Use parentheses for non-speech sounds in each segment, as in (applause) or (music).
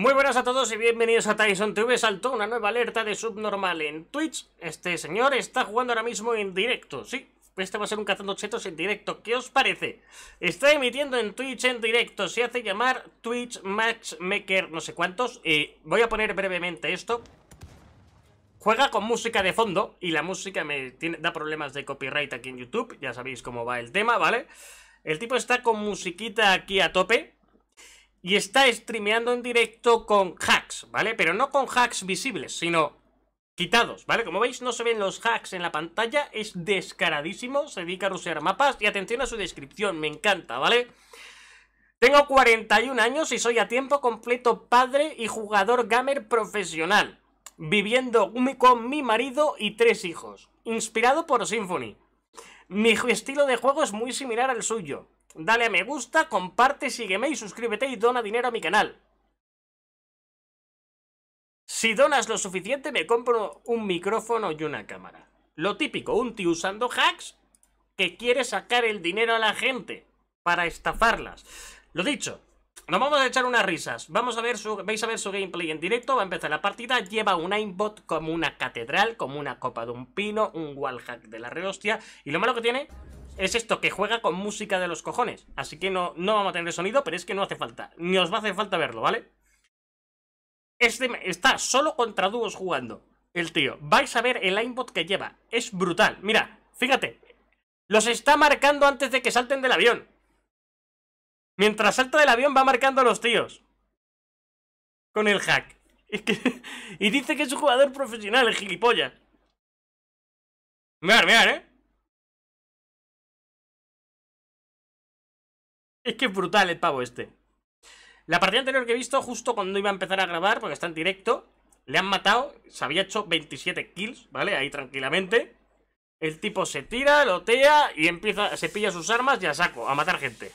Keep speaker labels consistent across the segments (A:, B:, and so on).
A: Muy buenas a todos y bienvenidos a Tyson TV. Saltó una nueva alerta de subnormal en Twitch. Este señor está jugando ahora mismo en directo, sí. Este va a ser un cazando chetos en directo. ¿Qué os parece? Está emitiendo en Twitch en directo. Se hace llamar Twitch Matchmaker no sé cuántos. Y voy a poner brevemente esto. Juega con música de fondo y la música me tiene, da problemas de copyright aquí en YouTube. Ya sabéis cómo va el tema, ¿vale? El tipo está con musiquita aquí a tope y está streameando en directo con hacks, ¿vale? Pero no con hacks visibles, sino quitados, ¿vale? Como veis, no se ven los hacks en la pantalla, es descaradísimo, se dedica a rusear mapas y atención a su descripción, me encanta, ¿vale? Tengo 41 años y soy a tiempo completo padre y jugador gamer profesional, viviendo con mi marido y tres hijos, inspirado por Symphony. Mi estilo de juego es muy similar al suyo, Dale a me gusta, comparte, sígueme y suscríbete y dona dinero a mi canal. Si donas lo suficiente, me compro un micrófono y una cámara. Lo típico, un tío usando hacks que quiere sacar el dinero a la gente para estafarlas. Lo dicho, nos vamos a echar unas risas. Vamos a ver su, vais a ver su gameplay en directo. Va a empezar la partida. Lleva un aimbot como una catedral, como una copa de un pino, un wallhack de la rehostia. Y lo malo que tiene es esto que juega con música de los cojones. Así que no, no vamos a tener sonido, pero es que no hace falta. Ni os va a hacer falta verlo, ¿vale? Este está solo contra dúos jugando. El tío. Vais a ver el aimbot que lleva. Es brutal. Mira, fíjate. Los está marcando antes de que salten del avión. Mientras salta del avión va marcando a los tíos. Con el hack. (laughs)
B: y dice que es un jugador profesional, el gilipollas. Mirad, mirad, ¿eh? es que es brutal el pavo este. La partida anterior que he visto, justo cuando iba a empezar a grabar, porque está en directo,
A: le han matado, se había hecho 27 kills, ¿vale? Ahí tranquilamente. El tipo se tira, lotea y empieza, se pilla sus armas y a saco, a matar gente.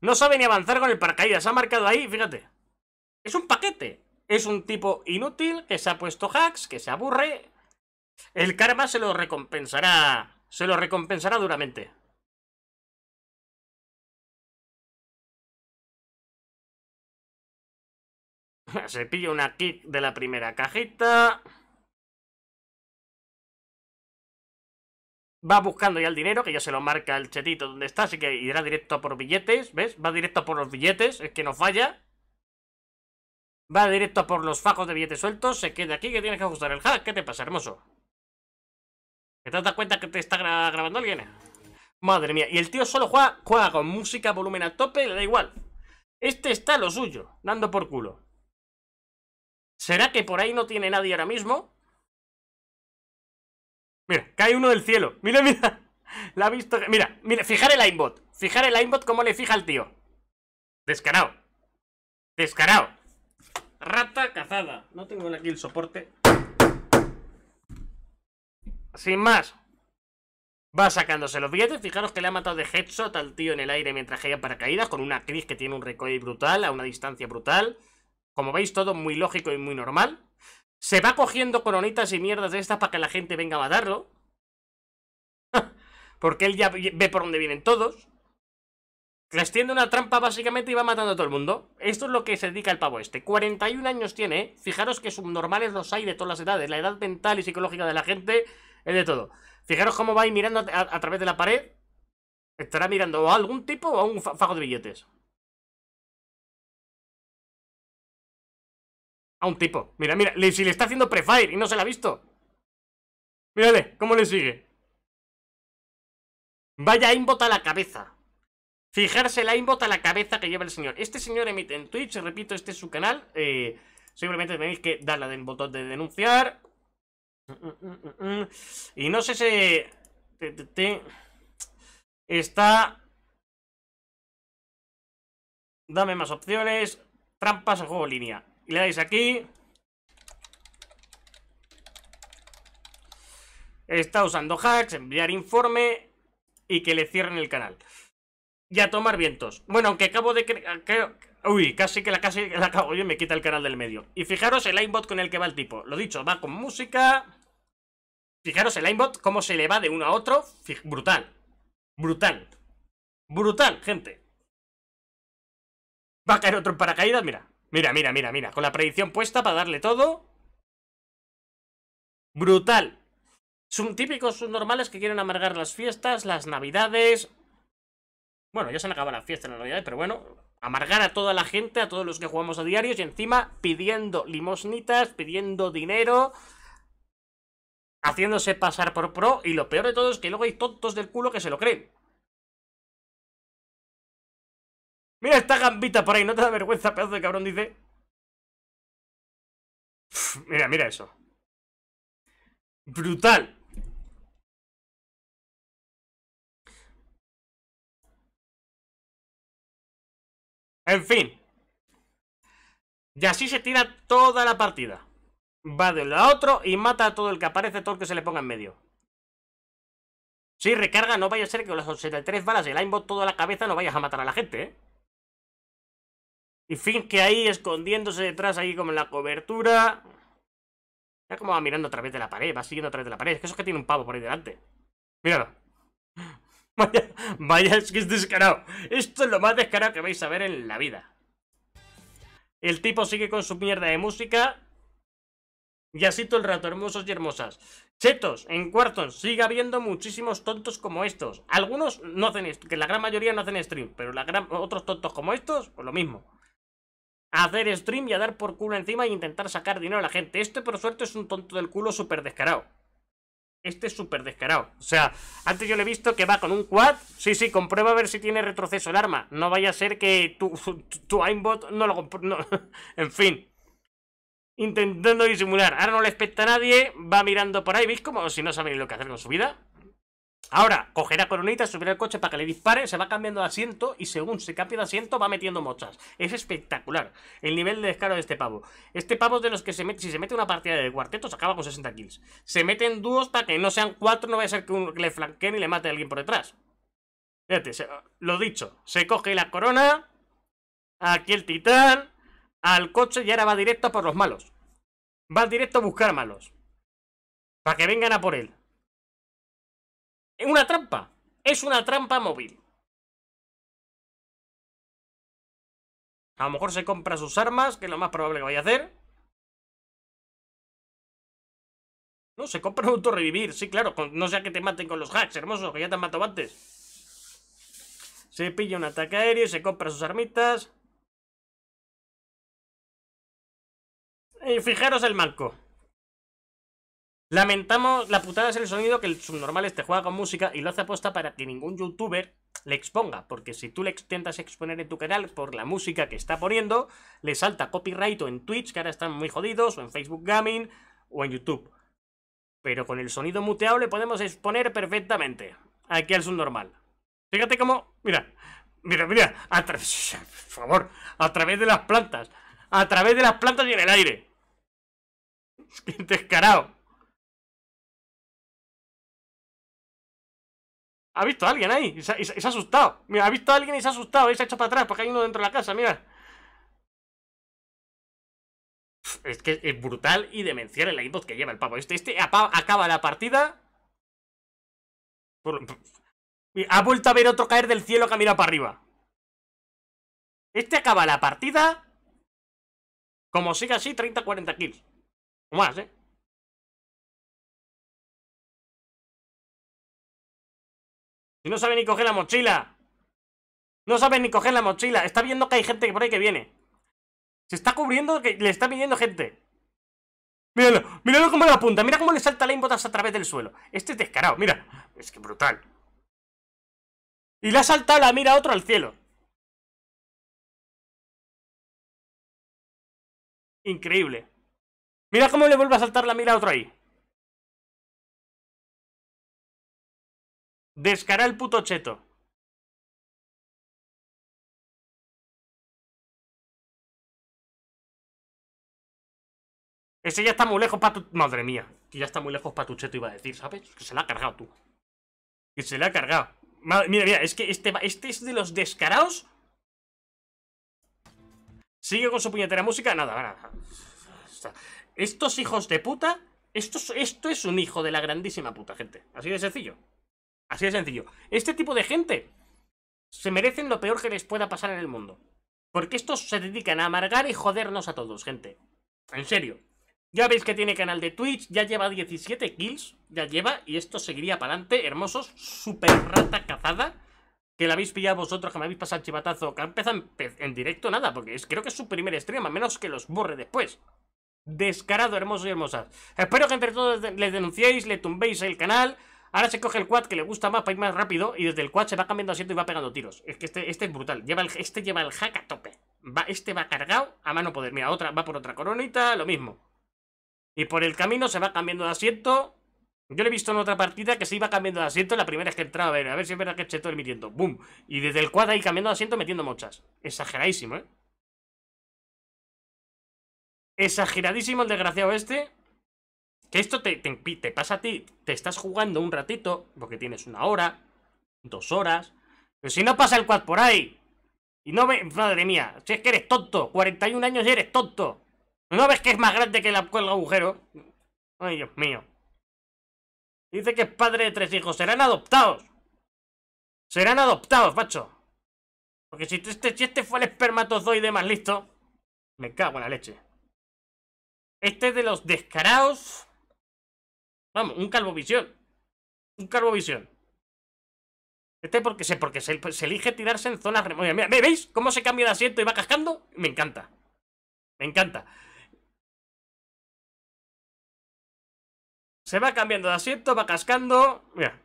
A: No sabe ni avanzar con el paracaídas, ha marcado ahí, fíjate. Es un paquete. Es un tipo inútil que se ha puesto hacks, que se aburre. El karma se lo recompensará,
B: se lo recompensará duramente. (laughs) Se pilla una kit de la primera cajita.
A: Va buscando ya el dinero, que ya se lo marca el chetito donde está, así que irá directo por billetes, ¿ves? Va directo por los billetes, es que no falla. Va directo por los fajos de billetes sueltos, se queda aquí que tienes que ajustar el hack. ¿Qué te pasa, hermoso? te das cuenta que te está grabando alguien? Madre mía, y el tío solo juega, juega con música, volumen al
B: tope, le da igual. Este está lo suyo, dando por culo. ¿Será que por ahí no tiene nadie ahora mismo? Mira, cae uno
A: del cielo. (laughs) Mira, mira. La ha visto. Mira, mira, fijar el aimbot. Fijar el aimbot como le fija al tío. Descarado. Descarado. Rata cazada. No tengo aquí el soporte. Sin más. Va sacándose los billetes. Fijaros que le ha matado de headshot al tío en el aire mientras para paracaídas. Con una Cris que tiene un recoil brutal, a una distancia brutal. Como veis, todo muy lógico y muy normal. Se va cogiendo coronitas y mierdas de estas para que la gente venga a matarlo. (laughs) Porque él ya ve por dónde vienen todos. Les una trampa básicamente y va matando a todo el mundo. Esto es lo que se dedica el pavo este. 41 años tiene, ¿eh? Fijaros que subnormales los hay de todas las edades. La edad mental y psicológica de la gente es de todo. Fijaros
B: cómo va a mirando a, través de la pared. Estará mirando a algún tipo o a un fajo de billetes. A un tipo. Mira, mira, si le está haciendo prefire y no se la ha visto. Mírale, cómo le sigue. Vaya inbot a la cabeza. Fijarse la inbot
A: a la cabeza que lleva el señor. Este señor emite en Twitch, repito, este es su canal. Eh, simplemente tenéis que darle el botón de denunciar. Y no sé si... Está... Dame más opciones. Trampas o juego línea. Y le dais aquí. Está usando hacks, enviar informe y que le cierren el canal. Y a tomar vientos. Bueno, aunque acabo de... uy, casi que la, casi la cago yo y me quita el canal del medio. Y fijaros el aimbot con el que va el tipo. Lo dicho, va con música... Fijaros el aimbot, cómo se le va de uno a otro. brutal. Brutal. Brutal, gente.
B: Va a caer otro en paracaídas, mira. Mira, mira, mira, mira. Con la predicción puesta para darle todo. Brutal. Son típicos normales
A: que quieren amargar las fiestas, las navidades. Bueno, ya se han acabado las fiestas en la navidad, pero bueno. Amargar a toda la gente, a todos los que jugamos a diarios y encima pidiendo limosnitas, pidiendo dinero haciéndose pasar por pro y lo peor
B: de todo es que luego hay tontos del culo que se lo creen. Mira esta gambita por ahí, ¿no te da vergüenza, pedazo de cabrón? Dice. mira, mira eso. Brutal. En fin. Y así se tira toda la
A: partida. Va de un lado a otro y mata a todo el que aparece, todo el que se le ponga en medio. Si recarga, no vaya a ser que con las 83 balas de aimbot toda la cabeza no vayas a matar a la gente, ¿eh? Y que ahí, escondiéndose detrás, ahí como en la cobertura. Ya como va mirando a través de la pared, va siguiendo a través de la pared. Es que eso es que tiene un pavo por ahí delante.
B: Míralo. (laughs) Vaya, vaya, es que es descarado.
A: Esto es lo más descarado que vais a ver en la vida. El tipo sigue con su mierda de música. Y así todo el rato, hermosos y hermosas. Chetos, en cuartos, sigue habiendo muchísimos tontos como estos. Algunos no hacen esto, que la gran mayoría no hacen stream, pero la otros tontos como estos, pues lo mismo hacer stream y a dar por culo encima e intentar sacar dinero a la gente. Este, por suerte, es un tonto del culo súper descarado. Este es súper descarado. O sea, antes yo le he visto que va con un quad. Sí, sí, comprueba a ver si tiene retroceso el arma. No vaya a ser que tu, tu, aimbot no lo... (laughs) en fin. Intentando disimular. Ahora no le expecta a nadie. Va mirando por ahí. ¿Veis como Si no ni lo que hacer con su vida. Ahora, cogerá coronita, subirá al coche para que le dispare, se va cambiando de asiento y según se cambia de asiento va metiendo mochas. Es espectacular el nivel de descaro de este pavo. Este pavo es de los que se mete, si se mete una partida de cuarteto se acaba con 60 kills. Se meten dúos para que no sean cuatro, no vaya a ser que, le flanqueen y le mate a alguien por detrás. Fíjate, lo dicho, se coge la corona, aquí el titán, al coche y ahora va directo por los malos.
B: Va directo a buscar malos. Para que vengan a por él. Es una trampa. Es una trampa móvil. A lo mejor se compra sus armas, que es lo más probable que vaya a hacer. No, se compra un revivir, sí, claro. no sea que te maten
A: con los hacks, hermoso, que ya te han matado antes. Se pilla un ataque aéreo, se compra
B: sus armitas. Y fijaros el marco Lamentamos la putada es el sonido que el subnormal este
A: juega con música y lo hace aposta para que ningún youtuber le exponga, porque si tú le intentas exponer en tu canal por la música que está poniendo, le salta copyright o en Twitch, que ahora están muy jodidos, o en Facebook Gaming, o en YouTube. Pero con el sonido muteado le podemos exponer perfectamente aquí al subnormal. Fíjate cómo... Mira, mira, mira, a (laughs) por
B: favor, a través de las plantas, a través de las plantas y en el aire. (laughs) Descarado. Ha visto a alguien ahí y se, ha asustado. Mira, ha visto a alguien y se ha asustado y se ha hecho para atrás porque hay uno dentro de la casa, mira. Es que es
A: brutal y demencial el aimbot que lleva el pavo. Este, este acaba la partida.
B: Ha vuelto a ver otro caer del cielo que ha mirado para arriba. Este acaba la partida. Como sigue así, 30-40 kills. O más, ¿eh? Si no sabe ni coger la mochila. No sabe ni coger la
A: mochila. Está viendo que hay gente por ahí que viene. Se está cubriendo que le está pidiendo gente. Míralo, míralo cómo la apunta. Mira cómo le salta la imbotas a través del suelo. Este es descarado, mira.
B: Es que brutal. Y le ha saltado la mira a otro al cielo. Increíble. Mira cómo le vuelve a saltar la mira a otro ahí. Descará el puto cheto. Ese ya está muy lejos para tu... Madre mía, que ya está muy lejos para tu cheto, iba a decir, ¿sabes? Que se la ha cargado tú.
A: Que se la ha cargado. mira, mira, es que este, este es de los descarados. Sigue con su puñetera música. Nada, nada. Estos hijos de puta... Esto, esto es un hijo de la grandísima puta, gente. Así de sencillo. Así de sencillo. Este tipo de gente se merecen lo peor que les pueda pasar en el mundo. Porque estos se dedican a amargar y jodernos a todos, gente. En serio. Ya veis que tiene canal de Twitch, ya lleva 17 kills, ya lleva, y esto seguiría para adelante, hermosos, super rata cazada, que la habéis pillado vosotros, que me habéis pasado el chivatazo, que ha en, directo, nada, porque es, creo que es su primer stream, a menos que los borre después. Descarado, hermosos y hermosas. Espero que entre todos le denunciéis, le tumbéis el canal, Ahora se coge el quad que le gusta más para ir más rápido y desde el quad se va cambiando asiento y va pegando tiros. Es que este, este es brutal. Lleva este lleva el hack a tope. Va, este va cargado a mano poder. Mira, otra, va por otra coronita, lo mismo. Y por el camino se va cambiando de asiento. Yo lo he visto en otra partida que se iba cambiando de asiento. La primera vez que entraba a ver, a ver si es verdad que estoy emitiendo. ¡Bum! Y desde el quad ahí cambiando de asiento metiendo mochas. Exageradísimo, ¿eh? Exageradísimo el desgraciado este. Que esto te, pasa a ti, te estás jugando un ratito, porque tienes una hora, dos horas. Pero si no pasa el quad por ahí, y no ve... Madre mía, si es que eres tonto. 41 años y eres tonto. ¿No ves que es más grande que la, cuelga agujero? Ay, Dios mío. Dice que es padre de tres hijos. Serán adoptados. Serán adoptados, macho. Porque si este, este fue el espermatozoide más listo... Me cago en la leche. Este es de los descarados... Vamos, un calvovisión. Un calvovisión. Este porque se, porque se, elige tirarse en zonas ¿Veis cómo
B: se cambia de asiento y va cascando? Me encanta. Me encanta. Se va cambiando de asiento, va cascando. Mira.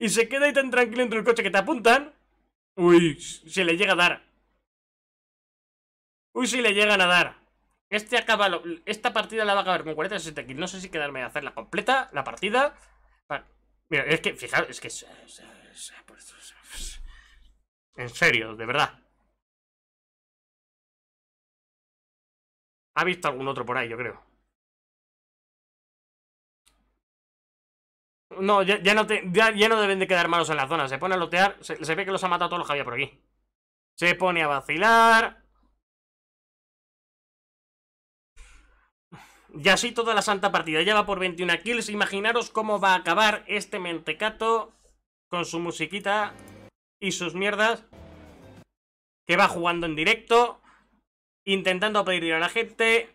B: Y se queda ahí tan tranquilo entre el coche que te apuntan. Uy, se le llega a dar. Uy, si le llegan a dar.
A: Este acaba esta partida la va a acabar con 40 60 kills. No sé si quedarme a hacerla completa, la
B: partida. Mira, es que, fijaros, es que... En serio, de verdad. Ha visto algún otro por ahí, yo creo. No, ya, no, ya, deben de quedar malos en la zona. Se pone a lotear. Se, ve que los ha matado
A: todos los que había por aquí. Se pone a vacilar. Y así toda la santa partida. Ya va por 21 kills. Imaginaros cómo va a acabar este mentecato con su musiquita y sus mierdas. Que va jugando en directo. Intentando pedir a la gente.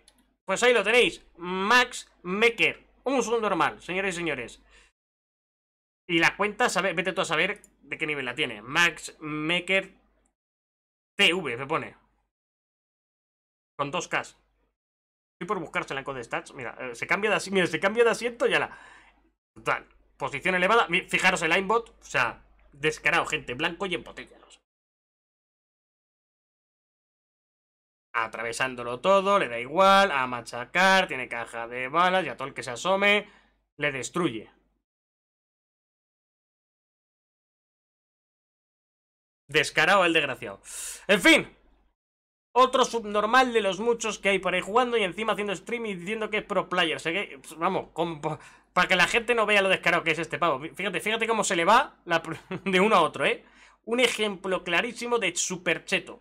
A: Pues ahí lo tenéis. Max Maker Un normal, señores y señores. Y la cuenta, sabe, vete tú a saber de qué nivel la tiene. Max Maker TV me pone. Con dos Ks. ¿Y por buscársela el Code Stats. Mira, eh, se cambia de asiento. Mira, se cambia de asiento y la.
B: Total. Posición elevada. Fijaros el aimbot. O sea, descarado, gente. Blanco y en potencia. Atravesándolo todo, le da igual. A machacar, tiene caja de balas y a todo el que se asome le destruye. Descarado el desgraciado. En fin, otro subnormal de los muchos que
A: hay por ahí jugando y encima haciendo stream y diciendo que es pro player. que, pues, vamos, para que la gente no vea lo descarado que es este pavo. Fíjate, fíjate cómo se le va (laughs) de uno a otro, ¿eh? Un ejemplo clarísimo de supercheto.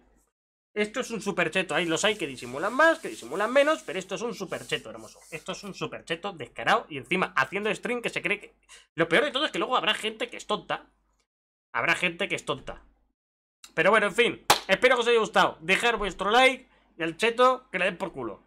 A: Esto es un supercheto. Ahí los hay que disimulan más, que disimulan menos, pero esto es un supercheto, hermoso. Esto es un supercheto descarado y encima haciendo stream que se cree que... Lo peor de todo es que luego habrá gente que es tonta. Habrá gente que es tonta. Pero bueno, en fin. Espero que os haya gustado. Dejar vuestro like y el cheto que le den por
B: culo.